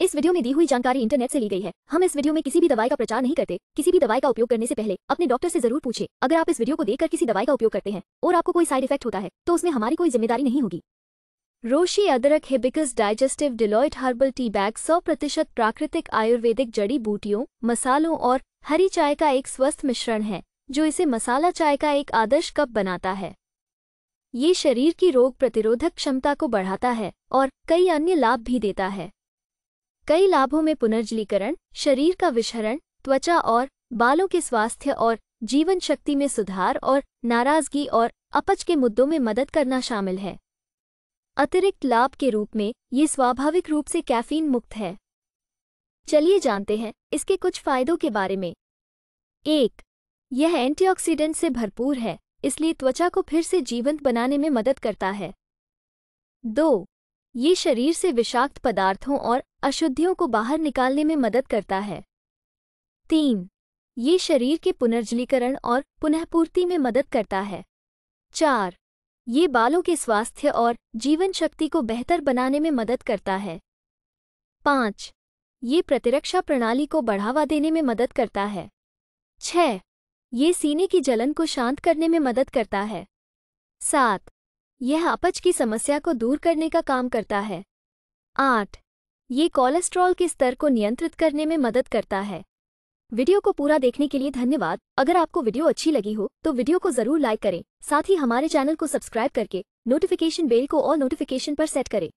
इस वीडियो में दी हुई जानकारी इंटरनेट से ली गई है हम इस वीडियो में किसी भी दवाई का प्रचार नहीं करते किसी भी दवाई का उपयोग करने से पहले अपने डॉक्टर से जरूर पूछे अगर आप इस वीडियो को देखकर किसी दवाई का उपयोग करते हैं और आपको कोई साइड इफेक्ट होता है तो उसमें हमारी कोई जिम्मेदारी नहीं होगी रोशी अदरक hibiscus digestive delight herbal tea bag सौ प्रतिशत प्राकृतिक आयुर्वेदिक जड़ी बूटियों मसालों और हरी चाय का एक स्वस्थ मिश्रण है जो इसे मसाला चाय का एक आदर्श कप बनाता है ये शरीर की रोग प्रतिरोधक क्षमता को बढ़ाता है और कई अन्य लाभ भी देता है कई लाभों में पुनर्जलीकरण शरीर का विषहरण त्वचा और बालों के स्वास्थ्य और जीवन शक्ति में सुधार और नाराजगी और अपच के मुद्दों में मदद करना शामिल है अतिरिक्त लाभ के रूप में ये स्वाभाविक रूप से कैफीन मुक्त है चलिए जानते हैं इसके कुछ फायदों के बारे में एक यह एंटीऑक्सीडेंट से भरपूर है इसलिए त्वचा को फिर से जीवंत बनाने में मदद करता है दो ये शरीर से विषाक्त पदार्थों और अशुद्धियों को बाहर निकालने में मदद करता है तीन ये शरीर के पुनर्जलीकरण और पुनःपूर्ति में मदद करता है चार ये बालों के स्वास्थ्य और जीवन शक्ति को बेहतर बनाने में मदद करता है पाँच ये प्रतिरक्षा प्रणाली को बढ़ावा देने में मदद करता है छ ये सीने की जलन को शांत करने में मदद करता है सात यह अपच की समस्या को दूर करने का काम करता है आठ ये कोलेस्ट्रॉल के स्तर को नियंत्रित करने में मदद करता है वीडियो को पूरा देखने के लिए धन्यवाद अगर आपको वीडियो अच्छी लगी हो तो वीडियो को जरूर लाइक करें साथ ही हमारे चैनल को सब्सक्राइब करके नोटिफिकेशन बेल को ऑल नोटिफिकेशन पर सेट करें